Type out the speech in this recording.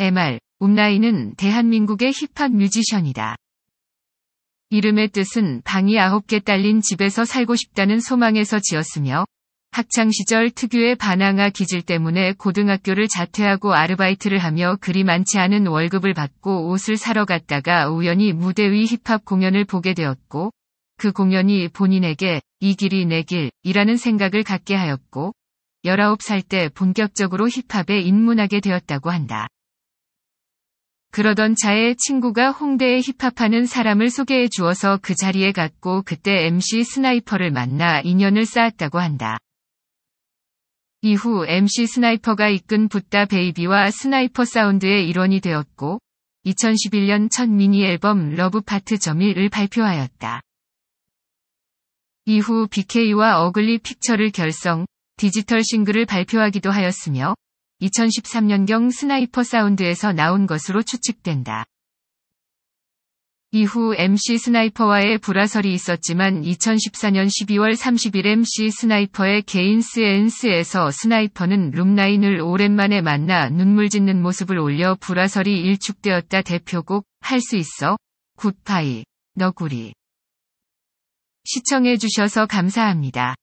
MR, 움라인은 대한민국의 힙합 뮤지션이다. 이름의 뜻은 방이 아홉 개 딸린 집에서 살고 싶다는 소망에서 지었으며 학창시절 특유의 반항아 기질 때문에 고등학교를 자퇴하고 아르바이트를 하며 그리 많지 않은 월급을 받고 옷을 사러 갔다가 우연히 무대 위 힙합 공연을 보게 되었고 그 공연이 본인에게 이 길이 내 길이라는 생각을 갖게 하였고 19살 때 본격적으로 힙합에 입문하게 되었다고 한다. 그러던 차에 친구가 홍대에 힙합하는 사람을 소개해 주어서 그 자리에 갔고 그때 MC 스나이퍼를 만나 인연을 쌓았다고 한다. 이후 MC 스나이퍼가 이끈 붓다 베이비와 스나이퍼 사운드의 일원이 되었고 2011년 첫 미니 앨범 러브 파트 점일을 발표하였다. 이후 BK와 어글리 픽처를 결성, 디지털 싱글을 발표하기도 하였으며 2013년경 스나이퍼 사운드에서 나온 것으로 추측된다. 이후 MC 스나이퍼와의 불화설이 있었지만 2014년 12월 30일 MC 스나이퍼의 개인스 엔스에서 스나이퍼는 룸라인을 오랜만에 만나 눈물 짓는 모습을 올려 불화설이 일축되었다 대표곡 할 수 있어 굿파이 너구리 시청해주셔서 감사합니다.